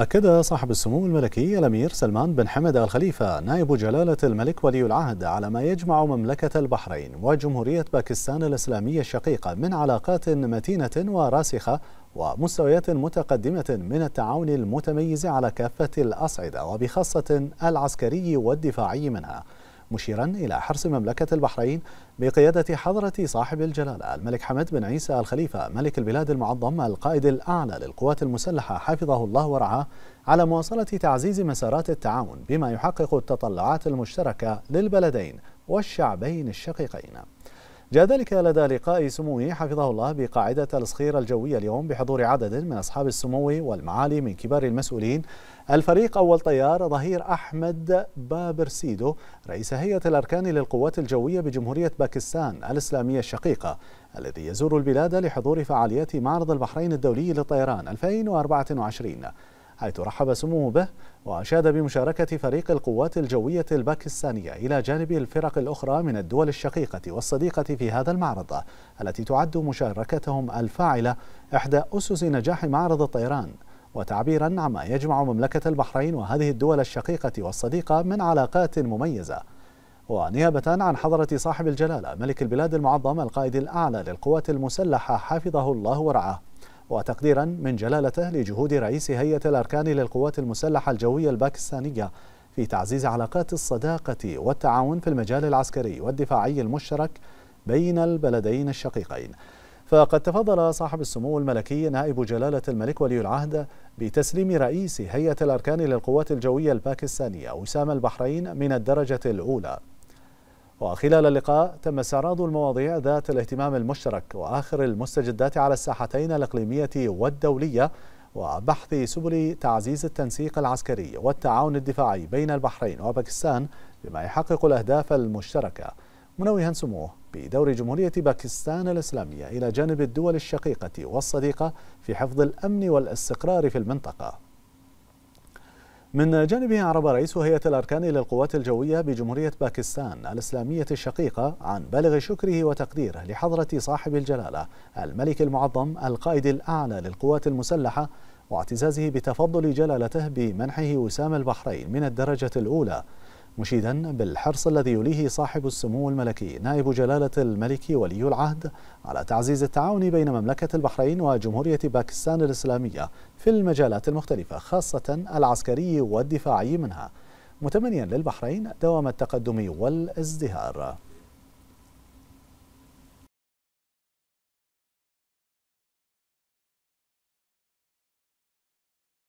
أكد صاحب السمو الملكي الأمير سلمان بن حمد الخليفة نائب جلالة الملك ولي العهد على ما يجمع مملكة البحرين وجمهورية باكستان الإسلامية الشقيقة من علاقات متينة وراسخة ومستويات متقدمة من التعاون المتميز على كافة الأصعدة وبخاصة العسكري والدفاعي منها مشيرا إلى حرص مملكة البحرين بقيادة حضرة صاحب الجلالة الملك حمد بن عيسى الخليفة ملك البلاد المعظم القائد الأعلى للقوات المسلحة حفظه الله ورعاه على مواصلة تعزيز مسارات التعاون بما يحقق التطلعات المشتركة للبلدين والشعبين الشقيقين جاء ذلك لدى لقاء سموه حفظه الله بقاعدة الصخير الجوية اليوم بحضور عدد من أصحاب السمو والمعالي من كبار المسؤولين الفريق أول طيار ظهير أحمد بابر سيدو رئيس هيئة الأركان للقوات الجوية بجمهورية باكستان الإسلامية الشقيقة الذي يزور البلاد لحضور فعاليات معرض البحرين الدولي للطيران 2024 حيث رحب سموه به وأشاد بمشاركة فريق القوات الجوية الباكستانية إلى جانب الفرق الأخرى من الدول الشقيقة والصديقة في هذا المعرض التي تعد مشاركتهم الفاعلة إحدى أسس نجاح معرض الطيران وتعبيرا عما يجمع مملكة البحرين وهذه الدول الشقيقة والصديقة من علاقات مميزة ونيابة عن حضرة صاحب الجلالة ملك البلاد المعظم القائد الأعلى للقوات المسلحة حفظه الله ورعاه وتقديرا من جلالته لجهود رئيس هيئة الأركان للقوات المسلحة الجوية الباكستانية في تعزيز علاقات الصداقة والتعاون في المجال العسكري والدفاعي المشترك بين البلدين الشقيقين فقد تفضل صاحب السمو الملكي نائب جلالة الملك ولي العهد بتسليم رئيس هيئة الأركان للقوات الجوية الباكستانية وسام البحرين من الدرجة الأولى وخلال اللقاء تم استعراض المواضيع ذات الاهتمام المشترك وآخر المستجدات على الساحتين الإقليمية والدولية وبحث سبل تعزيز التنسيق العسكري والتعاون الدفاعي بين البحرين وباكستان بما يحقق الأهداف المشتركة منوها سموه بدور جمهورية باكستان الإسلامية إلى جانب الدول الشقيقة والصديقة في حفظ الأمن والاستقرار في المنطقة من جانبه عرب رئيس هيئة الأركان للقوات الجوية بجمهورية باكستان الإسلامية الشقيقة عن بلغ شكره وتقديره لحضرة صاحب الجلالة الملك المعظم القائد الأعلى للقوات المسلحة واعتزازه بتفضل جلالته بمنحه وسام البحرين من الدرجة الأولى مشيدا بالحرص الذي يوليه صاحب السمو الملكي نائب جلالة الملك ولي العهد على تعزيز التعاون بين مملكة البحرين وجمهورية باكستان الإسلامية في المجالات المختلفة خاصة العسكري والدفاعي منها متمنيا للبحرين دوام التقدم والازدهار